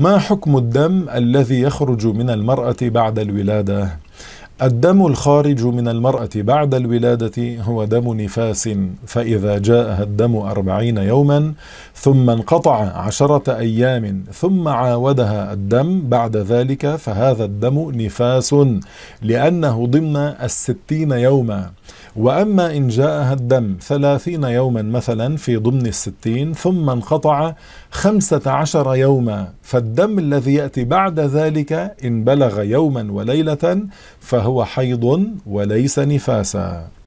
ما حكم الدم الذي يخرج من المرأة بعد الولادة؟ الدم الخارج من المرأة بعد الولادة هو دم نفاس فإذا جاءها الدم أربعين يوما ثم انقطع عشرة أيام ثم عاودها الدم بعد ذلك فهذا الدم نفاس لأنه ضمن الستين يوما وأما إن جاءها الدم ثلاثين يوما مثلا في ضمن الستين ثم انقطع خمسة عشر يوما فالدم الذي يأتي بعد ذلك إن بلغ يوما وليلة فهو حيض وليس نفاسا